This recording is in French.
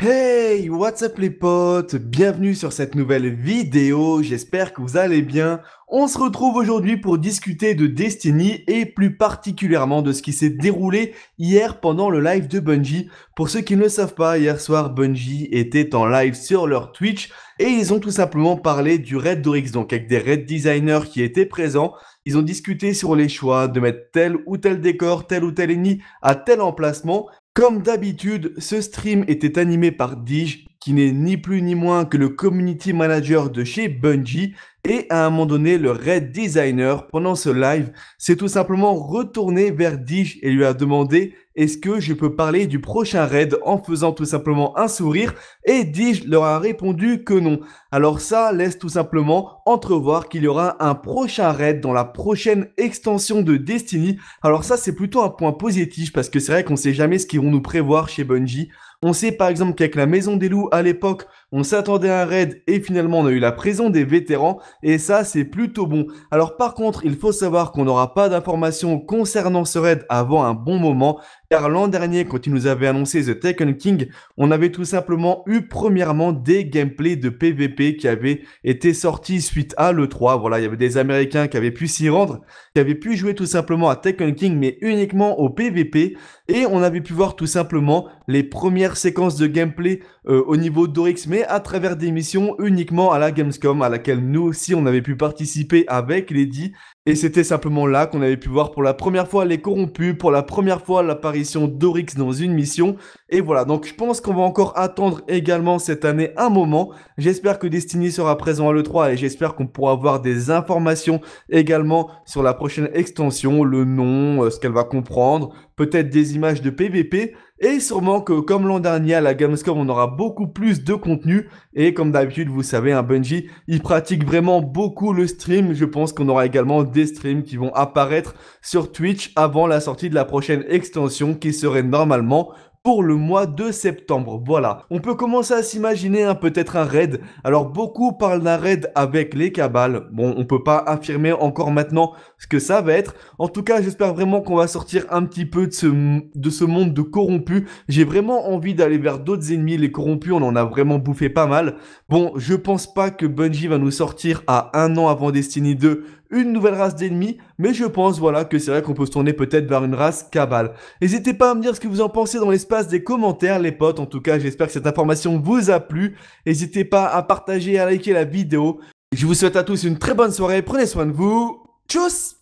Hey, what's up les potes Bienvenue sur cette nouvelle vidéo, j'espère que vous allez bien. On se retrouve aujourd'hui pour discuter de Destiny et plus particulièrement de ce qui s'est déroulé hier pendant le live de Bungie. Pour ceux qui ne le savent pas, hier soir Bungie était en live sur leur Twitch et ils ont tout simplement parlé du raid d'Orix, donc avec des raid designers qui étaient présents. Ils ont discuté sur les choix de mettre tel ou tel décor, tel ou tel ennemi à tel emplacement comme d'habitude, ce stream était animé par Dij qui n'est ni plus ni moins que le community manager de chez Bungie et à un moment donné le raid Designer pendant ce live s'est tout simplement retourné vers Dish et lui a demandé est-ce que je peux parler du prochain raid en faisant tout simplement un sourire Et Dij leur a répondu que non. Alors ça laisse tout simplement entrevoir qu'il y aura un prochain raid dans la prochaine extension de Destiny. Alors ça c'est plutôt un point positif parce que c'est vrai qu'on sait jamais ce qu'ils vont nous prévoir chez Bungie. On sait par exemple qu'avec la Maison des Loups à l'époque, on s'attendait à un raid et finalement on a eu la prison des vétérans et ça c'est plutôt bon. Alors par contre il faut savoir qu'on n'aura pas d'informations concernant ce raid avant un bon moment car l'an dernier quand il nous avait annoncé The Taken King on avait tout simplement eu premièrement des gameplays de PVP qui avaient été sortis suite à l'E3. Voilà il y avait des américains qui avaient pu s'y rendre, qui avaient pu jouer tout simplement à Taken King mais uniquement au PVP et on avait pu voir tout simplement les premières séquences de gameplay euh, au niveau d'Orix mais et à travers des missions uniquement à la Gamescom, à laquelle nous aussi on avait pu participer avec Lady, et c'était simplement là qu'on avait pu voir pour la première fois les corrompus, pour la première fois l'apparition d'Orix dans une mission. Et voilà, donc je pense qu'on va encore attendre également cette année un moment. J'espère que Destiny sera présent à l'E3 et j'espère qu'on pourra avoir des informations également sur la prochaine extension, le nom, euh, ce qu'elle va comprendre, peut-être des images de PVP. Et sûrement que comme l'an dernier à la Gamescom, on aura beaucoup plus de contenu. Et comme d'habitude, vous savez, un hein, Bungie, il pratique vraiment beaucoup le stream. Je pense qu'on aura également des streams qui vont apparaître sur Twitch avant la sortie de la prochaine extension qui serait normalement pour le mois de septembre. Voilà. On peut commencer à s'imaginer un hein, peut-être un raid. Alors beaucoup parlent d'un raid avec les cabales. Bon, on peut pas affirmer encore maintenant ce que ça va être. En tout cas, j'espère vraiment qu'on va sortir un petit peu de ce, de ce monde de corrompus. J'ai vraiment envie d'aller vers d'autres ennemis. Les corrompus, on en a vraiment bouffé pas mal. Bon, je pense pas que Bungie va nous sortir à un an avant Destiny 2 une nouvelle race d'ennemis. Mais je pense, voilà, que c'est vrai qu'on peut se tourner peut-être vers une race cabale. N'hésitez pas à me dire ce que vous en pensez dans l'espace des commentaires, les potes. En tout cas, j'espère que cette information vous a plu. N'hésitez pas à partager et à liker la vidéo. Je vous souhaite à tous une très bonne soirée. Prenez soin de vous. Tchuss